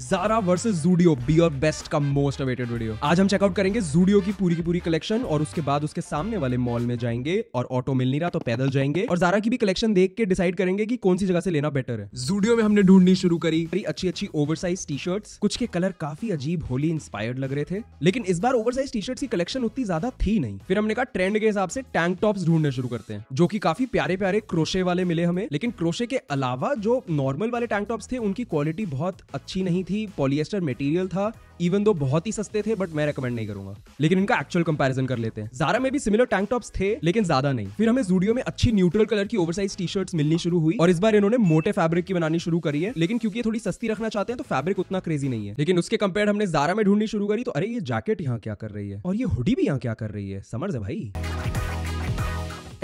Zara versus Zudio बी और best का मोस्ट अवेटेड वीडियो आज हम चेकआउट करेंगे जूडियो की पूरी की पूरी कलेक्शन और उसके बाद उसके सामने वाले मॉल में जाएंगे और ऑटो मिल नहीं रहा तो पैदल जाएंगे और जारा की भी कलेक्शन देख के डिसाइड करेंगे कि कौन सी जगह से लेना बेटर है जूडियो में हमने ढूंढनी शुरू करी अच्छी अच्छी ओवर साइज टी शर्ट कुछ के कलर काफी अजीब होली इंस्पायर्ड लग रहे थे लेकिन इस बार ओवर साइज टी शर्ट की कलेक्शन उतनी ज्यादा थी नहीं फिर हमने कहा ट्रेंड के हिसाब से टैंक टॉप ढूंढने शुरू करते हैं जो की काफी प्यारे प्यारे क्रोशे वाले मिले हमें लेकिन क्रोशे के अलावा जो नॉर्मल वाले टैंक टॉप थे उनकी क्वालिटी बहुत अच्छी नहीं नहीं थी पॉलिएस्टर मटेरियल था इवन दो बहुत ही सस्ते थे बट मैं रिकमेंड नहीं करूंगा लेकिन इनका एक्चुअल कंपैरिजन कर लेते हैं जारा में भी सिमिलर टैंक टॉप्स थे लेकिन ज्यादा नहीं फिर हमें जूडियो में अच्छी न्यूट्रल कलर की ओवरसाइज टी शर्ट्स मिलनी शुरू हुई और इस बार इन्होंने मोटे फैब्रिक की बनानी शुरू करी है लेकिन क्योंकि थोड़ी सस्ती रखना चाहते हैं तो फैब्रिक उतना क्रेजी नहीं है लेकिन उसके कंपेयर हमने जारा में ढूंढनी शुरू करी तो अरे ये जैकेट यहाँ क्या कर रही है और ये हुडी भी यहाँ क्या कर रही है समझ है भाई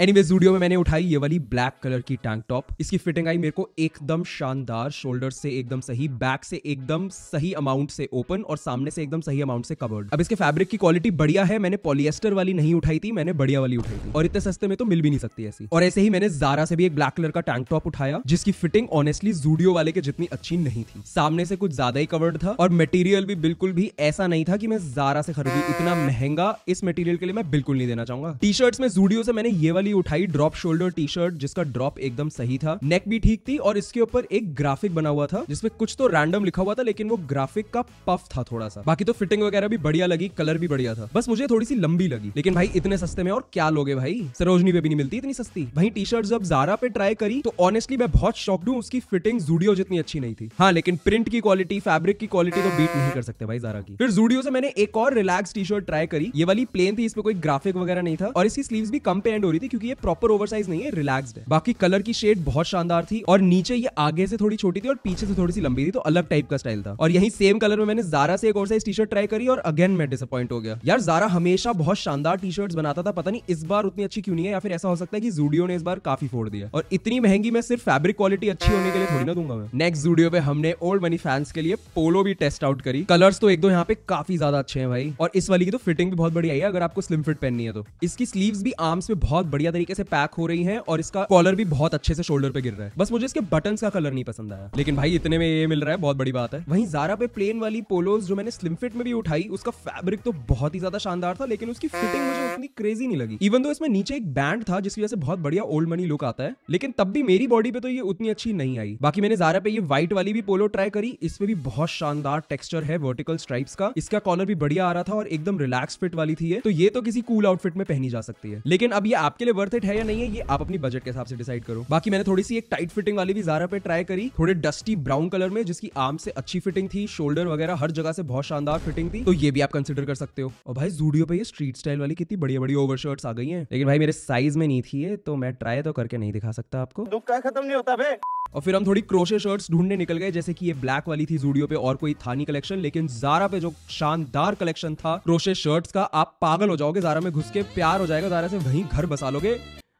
एनीवे स्टूडियो में मैंने उठाई ये वाली ब्लैक कलर की टैंक टॉप इसकी फिटिंग आई मेरे को एकदम शानदार शोल्डर से एकदम सही बैक से एकदम सही अमाउंट से ओपन और सामने से एकदम सही अमाउंट से कवर्ड अब इसके फैब्रिक की क्वालिटी बढ़िया है मैंने पॉलिएस्टर वाली नहीं उठाई थी मैंने बढ़िया वाली उठाई थी और इतने सस्ते में तो मिल भी नहीं सकती ऐसी और ऐसे ही मैंने जारा से भी एक ब्लैक कलर का टैंक टॉप उठाया जिसकी फिटिंग ऑनेस्टली जूडियो वाले के जितनी अच्छी नहीं थी सामने से कुछ ज्यादा ही कवर्ड था और मटेरियल भी बिल्कुल भी ऐसा नहीं था कि मैं जारा से खरीदी इतना महंगा इस मटेरियल के लिए मैं बिल्कुल नहीं देना चाहूंगा टी शर्ट्स में जूडियो से मैंने ये वाली स्मार्टली उठाई ड्रॉप शोल्डर टी शर्ट जिसका ड्रॉप एकदम सही था नेक भी ठीक थी और इसके ऊपर एक ग्राफिक बना हुआ था जिसमें कुछ तो रैंडम लिखा हुआ था लेकिन वो ग्राफिक का पफ था थोड़ा सा बाकी तो फिटिंग वगैरह भी बढ़िया लगी कलर भी बढ़िया था बस मुझे थोड़ी सी लंबी लगी लेकिन भाई इतने सस्ते में और क्या लोगे भाई सरोजनी पे भी नहीं मिलती इतनी सस्ती भाई टी शर्ट जब जारा पे ट्राई करी तो ऑनेस्टली मैं बहुत शॉक्ड हूँ उसकी फिटिंग जूडियो जितनी अच्छी नहीं थी हाँ लेकिन प्रिंट की क्वालिटी फैब्रिक की क्वालिटी तो बीट नहीं कर सकते भाई जारा की फिर जूडियो से मैंने एक और रिलैक्स टी शर्ट ट्राई करी ये वाली प्लेन थी इसमें कोई ग्राफिक वगैरह नहीं था और इसकी स्लीव भी कम पे एंड हो रही थी क्योंकि ये प्रॉपर ओवर नहीं है रिलैक्स है बाकी कलर की शेड बहुत शानदार थी और नीचे ये आगे से थोड़ी छोटी थी और पीछे से थोड़ी सी लंबी थी तो अलग टाइप का स्टाइल था और यही सेम कलर में मैंने जारा से एक और साइज टी शर्ट ट्राई करी और अगेन मैं डिसअपॉइंट हो गया यार जारा हमेशा बहुत शानदार टी शर्ट बनाता था पता नहीं इस बार उतनी अच्छी क्यों नहीं है या फिर ऐसा हो सकता है कि जूडियो ने इस बार काफी फोड़ दिया और इतनी महंगी मैं सिर्फ फैब्रिक क्वालिटी अच्छी होने के लिए थोड़ी ना दूंगा मैं नेक्स्ट जूडियो पे हमने ओल्ड मनी फैंस के लिए पोलो भी टेस्ट आउट करी कलर्स तो एक दो यहाँ पे काफी ज्यादा अच्छे हैं भाई और इस वाली की तो फिटिंग भी बहुत बढ़िया है अगर आपको स्लिम फिट पहननी है तो इसकी स्लीव भी आर्म्स में बहुत बढ़िया तरीके से पैक हो रही है और इसका कॉलर भी बहुत अच्छे से शोल्डर पे गिर रहा है बस मुझे इसके बटन का कलर नहीं पसंद आया लेकिन भाई इतने में ये मिल रहा है बहुत बड़ी बात है वहीं जारा पे प्लेन वाली पोलोज जो मैंने स्लिम फिट में भी उठाई उसका फैब्रिक तो बहुत ही ज्यादा शानदार था लेकिन उसकी फिटिंग मुझे उतनी क्रेजी नहीं लगी इवन तो इसमें नीचे एक बैंड था जिसकी वजह से बहुत बढ़िया ओल्ड मनी लुक आता है लेकिन तब भी मेरी बॉडी पे तो ये उतनी अच्छी नहीं आई बाकी मैंने जारा पे ये व्हाइट वाली भी पोलो ट्राई करी इसमें भी बहुत शानदार टेक्सचर है वर्टिकल स्ट्राइप्स का इसका कॉलर भी बढ़िया आ रहा था और एकदम रिलैक्स फिट वाली थी तो ये तो किसी कूल आउटफिट में पहनी जा सकती है लेकिन अब ये आपके लिए लिए वर्थ इट है या नहीं है ये आप अपनी बजट के हिसाब से डिसाइड करो बाकी मैंने थोड़ी सी एक टाइट फिटिंग वाली भी जारा पे ट्राई करी थोड़े डस्टी ब्राउन कलर में जिसकी आर्म से अच्छी फिटिंग थी शोल्डर वगैरह हर जगह से बहुत शानदार फिटिंग थी तो ये भी आप कंसिडर कर सकते हो और भाई जूडियो पे ये स्ट्रीट स्टाइल वाली कितनी बड़ी बड़ी ओवर शर्ट्स आ गई है लेकिन भाई मेरे साइज में नहीं थी तो मैं ट्राई तो करके नहीं दिखा सकता आपको दुख का खत्म नहीं होता भाई और फिर हम थोड़ी क्रोशे शर्ट्स ढूंढने निकल गए जैसे कि ये ब्लैक वाली थी जूडियो पे और कोई था नहीं कलेक्शन लेकिन जारा पे जो शानदार कलेक्शन था क्रोशे शर्ट्स का आप पागल हो जाओगे जारा में घुस के प्यार हो जाएगा जारा से वहीं घर बसा लोगे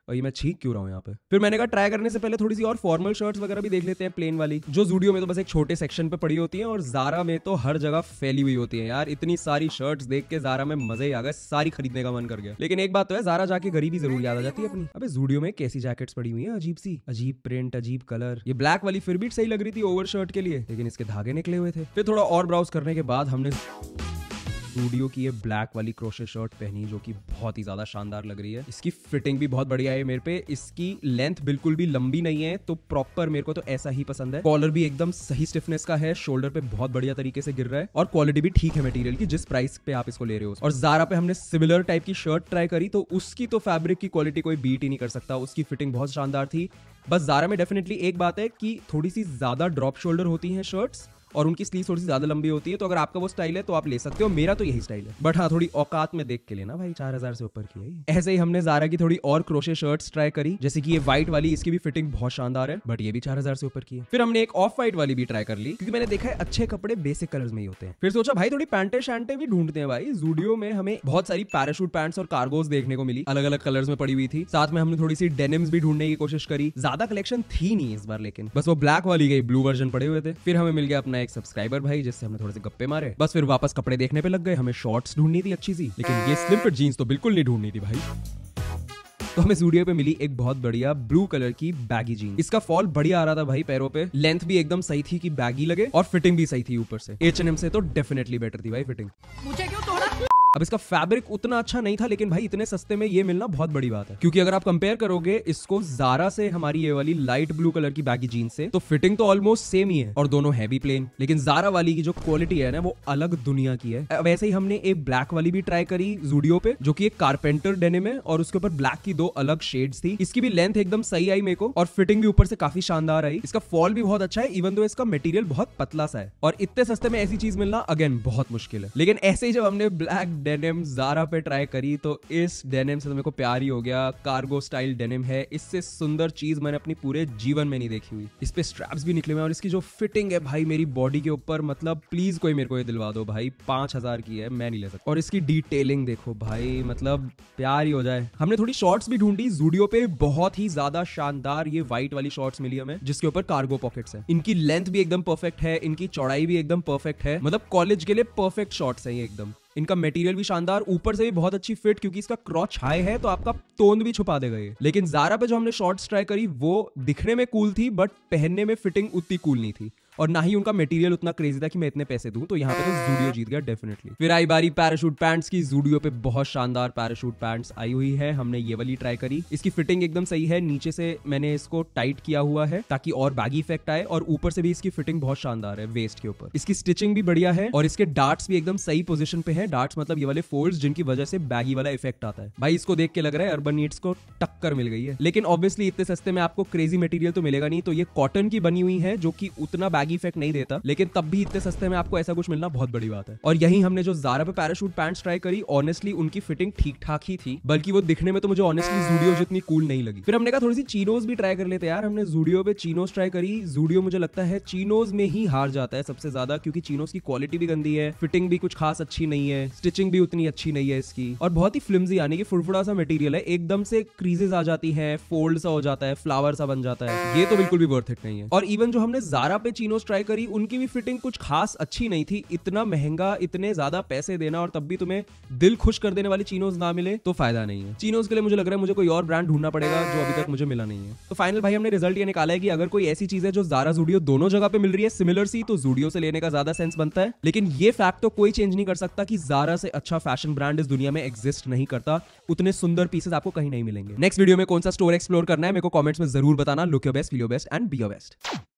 और ये मैं छींक क्यों रहा हूँ यहाँ पे फिर मैंने कहा ट्राई करने से पहले थोड़ी सी और फॉर्मल शर्ट्स वगैरह भी देख लेते हैं प्लेन वाली जो जूडियो में तो बस एक छोटे सेक्शन पे पड़ी होती है और जारा में तो हर जगह फैली हुई होती है यार इतनी सारी शर्ट्स देख के जारा में मजे ही आ गए सारी खरीदने का मन कर गया लेकिन एक बात तो है जारा जाके गरीबी जरूर याद आ जाती है अपनी अभी जूडियो में कैसी जैकेट्स पड़ी हुई है अजीब सी अजीब प्रिंट अजीब कलर ये ब्लैक वाली फिर भी सही लग रही थी ओवर शर्ट के लिए लेकिन इसके धागे निकले हुए थे फिर थोड़ा और ब्राउज करने के बाद हमने स्टूडियो की ये ब्लैक वाली क्रोशे शर्ट पहनी जो कि बहुत ही ज्यादा शानदार लग रही है इसकी फिटिंग भी बहुत बढ़िया है मेरे पे इसकी लेंथ बिल्कुल भी लंबी नहीं है तो प्रॉपर मेरे को तो ऐसा ही पसंद है कॉलर भी एकदम सही स्टिफनेस का है शोल्डर पे बहुत बढ़िया तरीके से गिर रहा है और क्वालिटी भी ठीक है मटेरियल की जिस प्राइस पे आप इसको ले रहे हो और जारा पे हमने सिमिलर टाइप की शर्ट ट्राई करी तो उसकी तो फैब्रिक की क्वालिटी कोई बीट ही नहीं कर सकता उसकी फिटिंग बहुत शानदार थी बस जारा में डेफिनेटली एक बात है कि थोड़ी सी ज्यादा ड्रॉप शोल्डर होती है शर्ट्स और उनकी स्लीव थोड़ी सी ज्यादा लंबी होती है तो अगर आपका वो स्टाइल है तो आप ले सकते हो मेरा तो यही स्टाइल है बट हाँ थोड़ी औकात में देख के लेना भाई चार हजार से ऊपर की है ऐसे ही हमने जारा की थोड़ी और क्रोशे शर्ट्स ट्राई करी जैसे कि ये व्हाइट वाली इसकी भी फिटिंग बहुत शानदार है बट ये भी चार हजार से ऊपर की है फिर हमने एक ऑफ व्हाइट वाली भी ट्राई कर ली क्योंकि मैंने देखा है अच्छे कपड़े बेसिक कलर में ही होते हैं फिर सोचा भाई थोड़ी पैंटे शैंटे भी ढूंढते हैं भाई जूडियो में हमें बहुत सारी पैराशूट पैंट्स और कार्गोज देखने को मिली अलग अलग कलर्स में पड़ी हुई थी साथ में हमने थोड़ी सी डेनिम्स भी ढूंढने की कोशिश करी ज्यादा कलेक्शन थी नहीं इस बार लेकिन बस वो ब्लैक वाली गई ब्लू वर्जन पड़े हुए थे फिर हमें मिल गया अपना एक सब्सक्राइबर भाई जिससे हमने थोड़े से गप्पे मारे बस फिर वापस कपड़े देखने पे लग गए हमें शॉर्ट्स ढूंढनी थी अच्छी सी लेकिन ये स्लिम फिट जीन्स तो बिल्कुल नहीं ढूंढनी थी भाई तो हमें स्टूडियो पे मिली एक बहुत बढ़िया ब्लू कलर की बैगी जीन इसका फॉल बढ़िया आ रहा था भाई पैरों पे लेंथ भी एकदम सही थी कि बैगी लगे और फिटिंग भी सही थी ऊपर से एच से तो डेफिनेटली बेटर थी भाई फिटिंग मुझे क्यों अब इसका फैब्रिक उतना अच्छा नहीं था लेकिन भाई इतने सस्ते में ये मिलना बहुत बड़ी बात है क्योंकि अगर आप कंपेयर करोगे इसको जारा से हमारी ये वाली लाइट ब्लू कलर की बैगी जीन से तो फिटिंग तो ऑलमोस्ट सेम ही है और दोनों हैवी प्लेन लेकिन जारा वाली की जो क्वालिटी है ना वो अलग दुनिया की है वैसे ही हमने एक ब्लैक वाली भी ट्राई करी जूडियो पे जो की एक कारपेंटर डेनिम है और उसके ऊपर ब्लैक की दो अलग शेड थी इसकी भी लेंथ एकदम सही आई मेरे को और फिटिंग भी ऊपर से काफी शानदार आई इसका फॉल भी बहुत अच्छा है इवन दो इसका मेटीरियल बहुत पतला सा है और इतने सस्ते में ऐसी चीज मिलना अगेन बहुत मुश्किल है लेकिन ऐसे ही जब हमने ब्लैक डेनिम ज़ारा पे ट्राई करी तो इस डेनिम से तो मेरे को प्यार ही हो गया कार्गो स्टाइल डेनिम है इससे सुंदर चीज़ मैंने अपने पूरे जीवन में नहीं देखी हुई इस पे स्ट्रैप्स भी निकले हुए और इसकी जो फिटिंग है भाई मेरी बॉडी के ऊपर मतलब प्लीज़ कोई मेरे को ये दिलवा दो भाई पांच हज़ार की है मैं नहीं ले सकता और इसकी डिटेलिंग देखो भाई मतलब प्यार ही हो जाए हमने थोड़ी शॉर्ट्स भी ढूंढी जूडियो पे बहुत ही ज़्यादा शानदार ये व्हाइट वाली शॉर्ट्स मिली हमें जिसके ऊपर कार्गो पॉकेट्स है इनकी लेंथ भी एकदम परफेक्ट है इनकी चौड़ाई भी एकदम परफेक्ट है मतलब कॉलेज के लिए परफेक्ट शॉर्ट्स है ये एकदम इनका मटेरियल भी शानदार ऊपर से भी बहुत अच्छी फिट क्योंकि इसका क्रॉच हाई है तो आपका तोंद भी छुपा देगा ये लेकिन जारा पे जो हमने शॉर्ट्स ट्राई करी वो दिखने में कूल थी बट पहनने में फिटिंग उतनी कूल नहीं थी और ना ही उनका मटेरियल उतना क्रेजी था कि मैं इतने पैसे दूं तो यहाँ पे तो जूडियो जीत गया डेफिनेटली फिर आई बारी पैराशूट पैंट्स की जूडियो पे बहुत शानदार पैराशूट पैंट्स आई हुई है हमने ये वाली ट्राई करी इसकी फिटिंग एकदम सही है नीचे से मैंने इसको टाइट किया हुआ है ताकि और बैगी इफेक्ट आए और ऊपर से भी इसकी फिटिंग बहुत शानदार है वेस्ट के ऊपर इसकी स्टिचिंग भी बढ़िया है और इसके डार्ट्स भी एकदम सही पोजिशन पे है डार्ट्स मतलब ये वाले फोल्ड जिनकी वजह से बैगी वाला इफेक्ट आता है भाई इसको देख के लग रहा है अर्बन नीड्स को टक्कर मिल गई है लेकिन ऑब्वियसली इतने सस्ते में आपको क्रेजी मटेरियल तो मिलेगा नहीं तो ये कॉटन की बनी हुई है जो कि उतना बैगी लैग इफेक्ट नहीं देता लेकिन तब भी इतने सस्ते में आपको ऐसा कुछ मिलना बहुत बड़ी बात है और यही हमने जो जारा पे पैराशूट पैंट ट्राई करी ऑनेस्टली उनकी फिटिंग ठीक ठाक ही थी बल्कि वो दिखने में तो मुझे ऑनेस्टली जूडियो जितनी कूल नहीं लगी फिर हमने कहा थोड़ी सी चीनोज भी ट्राई कर लेते यार हमने जूडियो पे चीनोज ट्राई करी जूडियो मुझे लगता है चीनोज में ही हार जाता है सबसे ज्यादा क्योंकि चीनोज की क्वालिटी भी गंदी है फिटिंग भी कुछ खास अच्छी नहीं है स्टिचिंग भी उतनी अच्छी नहीं है इसकी और बहुत ही फिल्मी यानी कि फुड़फुड़ा सा मटेरियल है एकदम से क्रीजेस आ जाती है फोल्ड सा हो जाता है फ्लावर सा बन जाता है ये तो बिल्कुल भी वर्थ इट नहीं है और इवन जो हमने जारा पे चीन कैप्यूचिनोज ट्राई करी उनकी भी फिटिंग कुछ खास अच्छी नहीं थी इतना महंगा इतने ज्यादा पैसे देना और तब भी तुम्हें दिल खुश कर देने वाली चीनोज ना मिले तो फायदा नहीं है चीनोज के लिए मुझे लग रहा है मुझे कोई और ब्रांड ढूंढना पड़ेगा जो अभी तक मुझे मिला नहीं है तो फाइनल भाई हमने रिजल्ट ये निकाला है कि अगर कोई ऐसी चीज है जो जारा जूडियो दोनों जगह पे मिल रही है सिमिलर सी तो जूडियो से लेने का ज्यादा सेंस बनता है लेकिन ये फैक्ट तो कोई चेंज नहीं कर सकता कि जारा से अच्छा फैशन ब्रांड इस दुनिया में एग्जिस्ट नहीं करता उतने सुंदर पीसेस आपको कहीं नहीं मिलेंगे नेक्स्ट वीडियो में कौन सा स्टोर एक्सप्लोर करना है मेरे को कमेंट्स में जरूर बताना look your best feel your best and be your best